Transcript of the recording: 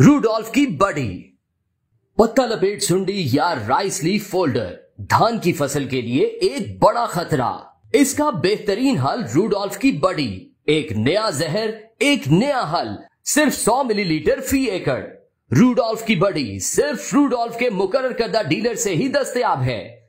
Rudolph की बड़ी पत्ता लपेट सुंडी या राइस लीफ फोल्डर धान की फसल के लिए एक बड़ा खतरा इसका बेहतरीन हल रूडोल्फ की बड़ी एक नया जहर एक नया हल सिर्फ 100 मिलीलीटर फी एकड़ रूडोल्फ की बड़ी सिर्फ रूडोल्फ के मुकर करदा डीलर से ही दस्तियाब है